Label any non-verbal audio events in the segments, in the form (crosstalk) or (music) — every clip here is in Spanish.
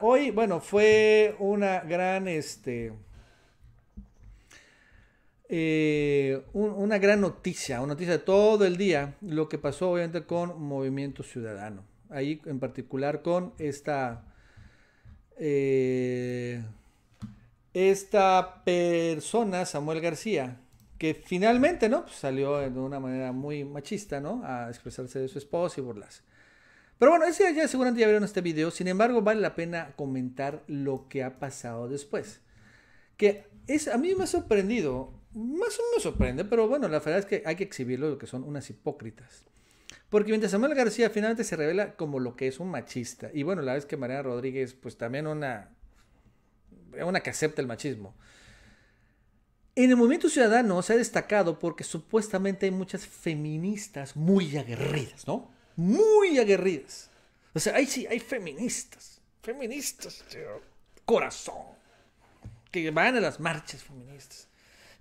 Hoy, bueno, fue una gran, este, eh, una gran noticia, una noticia de todo el día, lo que pasó obviamente con Movimiento Ciudadano. Ahí en particular con esta, eh, esta persona, Samuel García, que finalmente, ¿no? Pues salió de una manera muy machista, ¿no? A expresarse de su esposa y burlarse. Pero bueno, ese ya seguramente ya vieron este video. Sin embargo, vale la pena comentar lo que ha pasado después. Que es, a mí me ha sorprendido, más o menos sorprende, pero bueno, la verdad es que hay que exhibirlo lo que son unas hipócritas. Porque mientras Samuel García finalmente se revela como lo que es un machista, y bueno, la vez que Mariana Rodríguez, pues también una, una que acepta el machismo. En el movimiento ciudadano se ha destacado porque supuestamente hay muchas feministas muy aguerridas, ¿no? muy aguerridas. O sea, ahí sí hay feministas, feministas, tío, corazón, que van a las marchas feministas,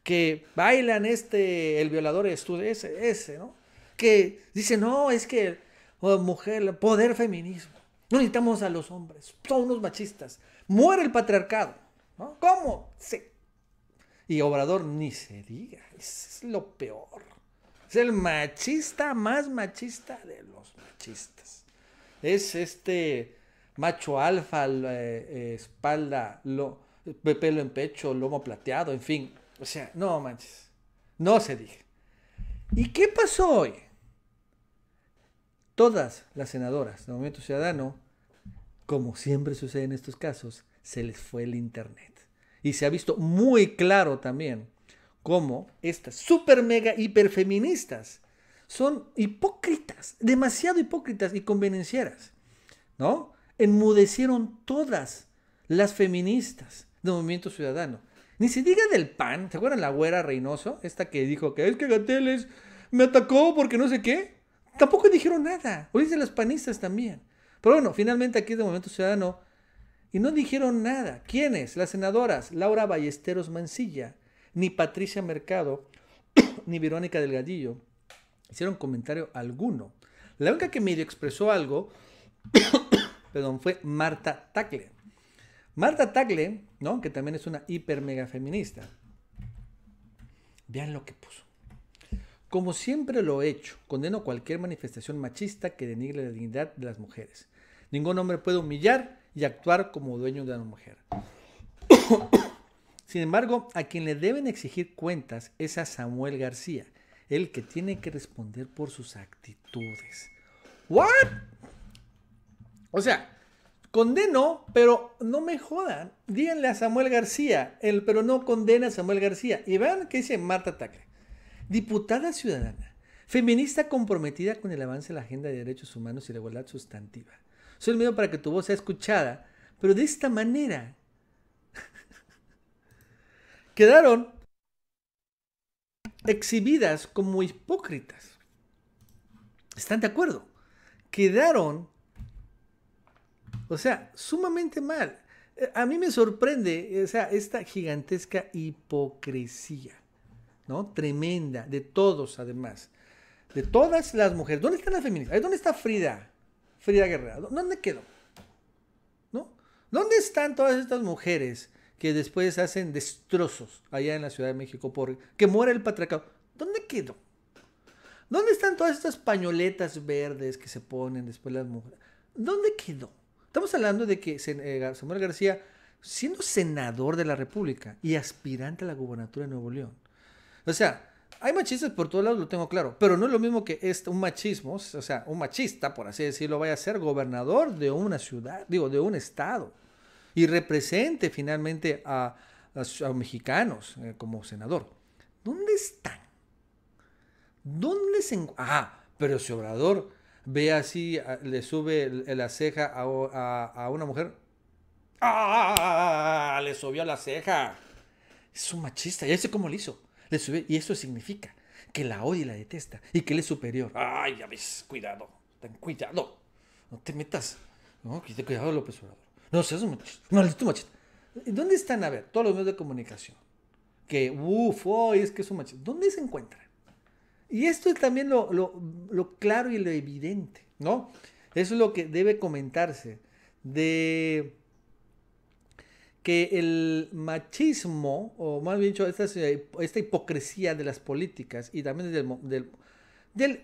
que bailan este, el violador tú, ese, ese, ¿no? Que dice no, es que oh, mujer, poder feminismo, no necesitamos a los hombres, son unos machistas, muere el patriarcado, ¿no? ¿Cómo? Sí. Y Obrador ni se diga, es, lo peor. Es el machista más machista de es este macho alfa, eh, eh, espalda, pelo en pecho, lomo plateado, en fin. O sea, no manches. No se dije. ¿Y qué pasó hoy? Todas las senadoras del Movimiento Ciudadano, como siempre sucede en estos casos, se les fue el Internet. Y se ha visto muy claro también cómo estas super mega hiperfeministas son hipócritas, demasiado hipócritas y convenencieras, ¿no? Enmudecieron todas las feministas del movimiento ciudadano. Ni se diga del PAN, ¿se acuerdan la güera Reynoso? Esta que dijo que es que Gateles me atacó porque no sé qué. Tampoco dijeron nada. O dicen las panistas también. Pero bueno, finalmente aquí de Movimiento Ciudadano y no dijeron nada. ¿Quiénes? Las senadoras Laura Ballesteros Mancilla, ni Patricia Mercado, (coughs) ni Verónica Delgadillo, hicieron comentario alguno. La única que medio expresó algo (coughs) perdón, fue Marta Tackle. Marta Tackle, ¿no? que también es una hiper mega feminista. Vean lo que puso. Como siempre lo he hecho, condeno cualquier manifestación machista que denigre la dignidad de las mujeres. Ningún hombre puede humillar y actuar como dueño de una mujer. (coughs) Sin embargo, a quien le deben exigir cuentas es a Samuel García, el que tiene que responder por sus actitudes. ¿What? O sea, condeno, pero no me jodan. Díganle a Samuel García, el pero no condena a Samuel García. Y vean qué dice Marta Tacle. Diputada ciudadana, feminista comprometida con el avance de la agenda de derechos humanos y la igualdad sustantiva. Soy el miedo para que tu voz sea escuchada, pero de esta manera. (laughs) Quedaron exhibidas como hipócritas. ¿Están de acuerdo? Quedaron, o sea, sumamente mal. Eh, a mí me sorprende eh, o sea, esta gigantesca hipocresía, ¿no? Tremenda, de todos además, de todas las mujeres. ¿Dónde están las feministas? ¿Dónde está Frida? Frida Guerrero, ¿Dónde quedó? ¿No? ¿Dónde están todas estas mujeres que después hacen destrozos allá en la Ciudad de México por que muere el patriarcado. ¿Dónde quedó? ¿Dónde están todas estas pañoletas verdes que se ponen después las mujeres? ¿Dónde quedó? Estamos hablando de que eh, Samuel García, siendo senador de la República y aspirante a la gubernatura de Nuevo León. O sea, hay machistas por todos lados, lo tengo claro, pero no es lo mismo que este, un machismo, o sea, un machista, por así decirlo, vaya a ser gobernador de una ciudad, digo, de un estado y represente finalmente a, los mexicanos eh, como senador. ¿Dónde están? ¿Dónde se encuentran? Ah, pero si Obrador ve así, le sube la ceja a, una mujer. ¡Ah! Le subió la ceja. Es un machista, ya sé cómo lo hizo. Le sube? y eso significa que la odia y la detesta y que él es superior. ¡Ay, ya ves! Cuidado, ten cuidado. No te metas. No, cuidado, López Obrador. No, es un machista. maldito machista. ¿Dónde están, a ver, todos los medios de comunicación? Que, uff, hoy es que es un machista. ¿Dónde se encuentran? Y esto es también lo, claro y lo evidente, ¿no? Eso es lo que debe comentarse. De que el machismo, o más bien dicho, esta, hipocresía de las políticas y también del, del,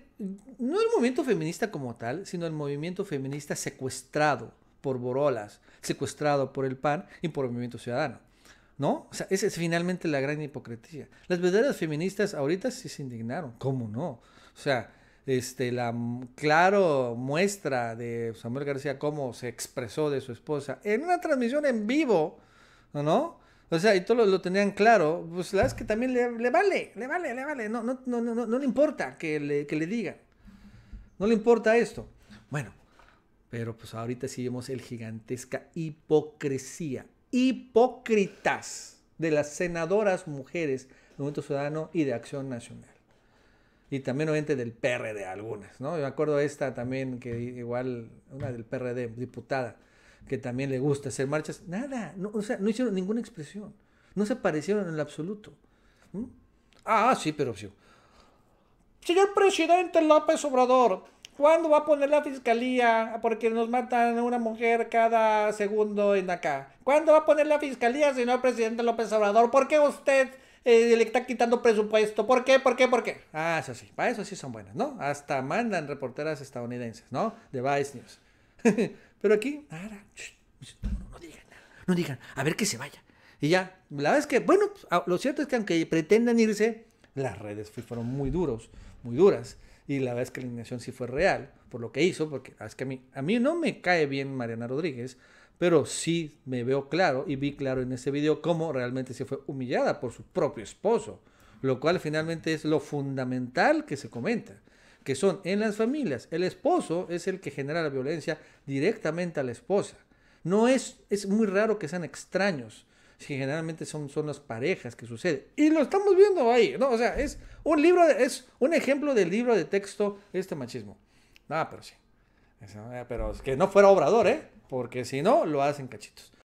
no el movimiento feminista como tal, sino el movimiento feminista secuestrado por Borolas, secuestrado por el PAN y por el Movimiento Ciudadano. ¿No? O sea, esa es finalmente la gran hipocresía. Las verdaderas feministas ahorita sí se indignaron, ¿cómo no? O sea, este, la claro muestra de Samuel García cómo se expresó de su esposa en una transmisión en vivo, ¿no? O sea, y todos lo, tenían claro, pues la verdad es que también le, vale, le vale, le vale, no, no, no, no, no le importa que le, que le digan, no le importa esto. Bueno, pero pues ahorita sí vemos el gigantesca hipocresía, hipócritas de las senadoras mujeres del Movimiento Ciudadano y de Acción Nacional. Y también obviamente del PRD algunas, ¿no? Yo me acuerdo esta también, que igual, una del PRD, diputada, que también le gusta hacer marchas. Nada, no, o sea, no hicieron ninguna expresión. No se parecieron en el absoluto. Ah, sí, pero sí. Señor presidente López Obrador, ¿Cuándo va a poner la fiscalía? Porque nos matan una mujer cada segundo en acá. ¿Cuándo va a poner la fiscalía, señor presidente López Obrador? ¿Por qué usted eh, le está quitando presupuesto? ¿Por qué? ¿Por qué? ¿Por qué? Ah, eso sí. Para eso sí son buenas, ¿no? Hasta mandan reporteras estadounidenses, ¿no? De Vice News. (laughs) Pero aquí, nada. No, digan nada. No digan. A ver que se vaya. Y ya. La verdad es que, bueno, pues, ah, lo cierto es que aunque pretendan irse, las redes fueron muy duros, muy duras. Y la verdad es que la indignación sí fue real por lo que hizo, porque ah, es que a mí, a mí no me cae bien Mariana Rodríguez, pero sí me veo claro y vi claro en ese video cómo realmente se fue humillada por su propio esposo, lo cual finalmente es lo fundamental que se comenta, que son en las familias, el esposo es el que genera la violencia directamente a la esposa. No es, es muy raro que sean extraños que generalmente son, son las parejas que sucede. Y lo estamos viendo ahí, ¿no? O sea, es un libro, es un ejemplo del libro de texto este machismo. Ah, pero sí. Eh, pero es que no fuera obrador, ¿eh? Porque si no, lo hacen cachitos.